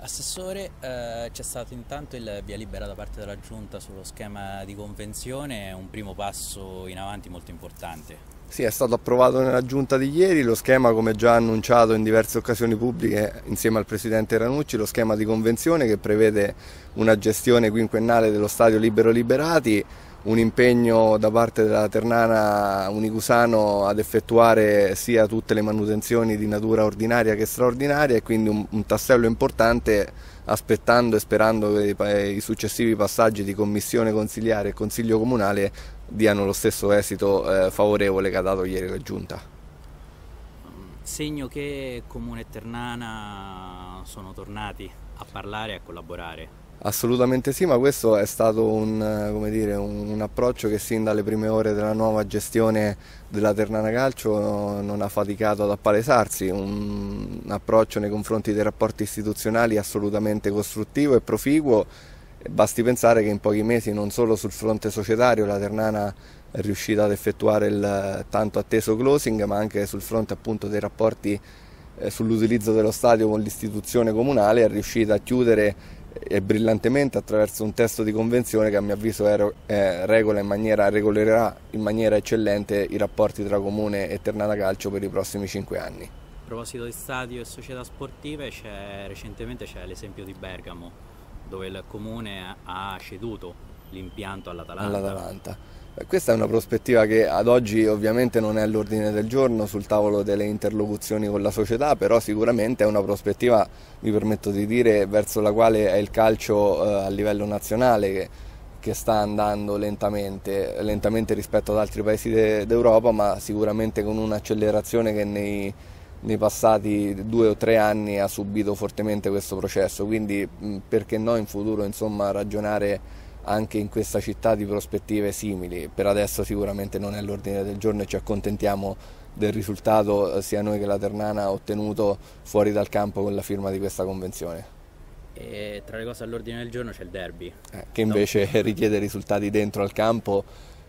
Assessore, eh, c'è stato intanto il via libera da parte della Giunta sullo schema di convenzione, un primo passo in avanti molto importante. Sì, è stato approvato nella giunta di ieri lo schema, come già annunciato in diverse occasioni pubbliche insieme al Presidente Ranucci, lo schema di convenzione che prevede una gestione quinquennale dello stadio libero liberati un impegno da parte della Ternana Unicusano ad effettuare sia tutte le manutenzioni di natura ordinaria che straordinaria e quindi un, un tassello importante aspettando e sperando che i, successivi passaggi di commissione consigliare e consiglio comunale diano lo stesso esito eh, favorevole che ha dato ieri la giunta. Segno che Comune e Ternana sono tornati a parlare e a collaborare. Assolutamente sì, ma questo è stato un, eh, dire, un, approccio che sin dalle prime ore della nuova gestione della Ternana Calcio eh, non ha faticato ad appalesarsi, un approccio nei confronti dei rapporti istituzionali assolutamente costruttivo e proficuo. Basti pensare che in pochi mesi non solo sul fronte societario la Ternana è riuscita ad effettuare il eh, tanto atteso closing, ma anche sul fronte appunto dei rapporti sull'utilizzo dello stadio con l'istituzione comunale è riuscita a chiudere e brillantemente attraverso un testo di convenzione che a mio avviso ero, eh, regola in maniera, regolerà in maniera eccellente i rapporti tra Comune e Ternana Calcio per i prossimi cinque anni. A proposito di stadio e società sportive, recentemente c'è l'esempio di Bergamo, dove il Comune ha ceduto l'impianto all'Atalanta. all'Atalanta. Questa è una prospettiva che ad oggi ovviamente non è all'ordine del giorno sul tavolo delle interlocuzioni con la società, però sicuramente è una prospettiva, mi permetto di dire, verso la quale è il calcio eh, a livello nazionale che, che sta andando lentamente, lentamente rispetto ad altri paesi de, d'Europa, ma sicuramente con un'accelerazione che nei, nei passati due o tre anni ha subito fortemente questo processo. Quindi perché no in futuro insomma ragionare anche in questa città di prospettive simili. Per adesso sicuramente non è l'ordine del giorno e ci accontentiamo del risultato eh, sia noi che la Ternana ottenuto fuori dal campo con la firma di questa convenzione. E tra le cose all'ordine del giorno c'è il derby. Eh, che invece no. richiede risultati dentro al campo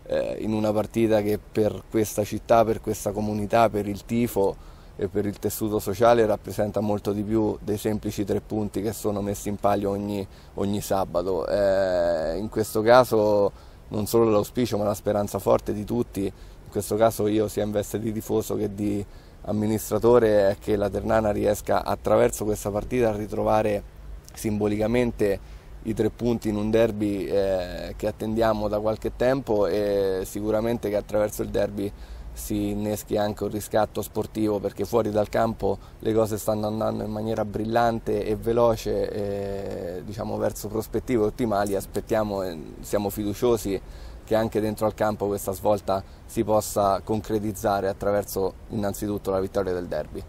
eh, in una partita che per questa città, per questa comunità, per il tifo e per il tessuto sociale rappresenta molto di più dei semplici tre punti che sono messi in palio ogni, ogni sabato. Eh, in questo caso non solo l'auspicio ma la speranza forte di tutti, in questo caso io sia in veste di tifoso che di amministratore, è che la Ternana riesca attraverso questa partita a ritrovare simbolicamente i tre punti in un derby eh, che attendiamo da qualche tempo e sicuramente che attraverso il derby si inneschi anche un riscatto sportivo perché fuori dal campo le cose stanno andando in maniera brillante e veloce eh, diciamo, verso prospettive ottimali, aspettiamo e siamo fiduciosi che anche dentro al campo questa svolta si possa concretizzare attraverso innanzitutto la vittoria del derby.